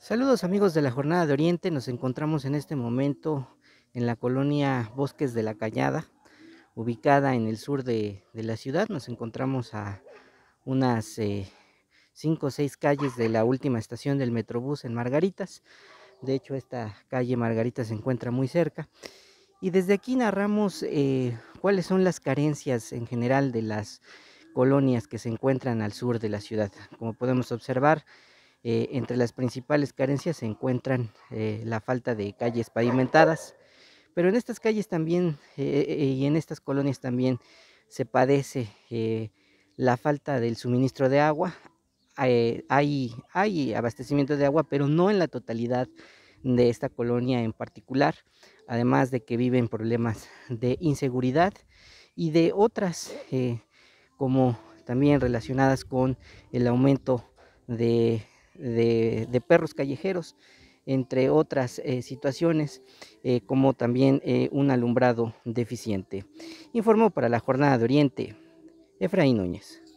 Saludos amigos de la Jornada de Oriente, nos encontramos en este momento en la colonia Bosques de la Cañada, ubicada en el sur de, la ciudad. Nos encontramos a unas eh, cinco o 6 calles de la última estación del Metrobús en Margaritas. De hecho, esta calle Margaritas se encuentra muy cerca. Y desde aquí narramos eh, cuáles son las carencias en general de las colonias que se encuentran al sur de la ciudad. Como podemos observar, eh, entre las principales carencias se encuentran eh, la falta de calles pavimentadas, pero en estas calles también eh, y en estas colonias también se padece la falta del suministro de agua. hay, hay abastecimiento de agua, pero no en la totalidad de esta colonia en particular, además de que viven problemas de inseguridad y de otras como también relacionadas con el aumento de de, perros callejeros, entre otras eh, situaciones, eh, como también eh, un alumbrado deficiente. Informó para la Jornada de Oriente Efraín Núñez.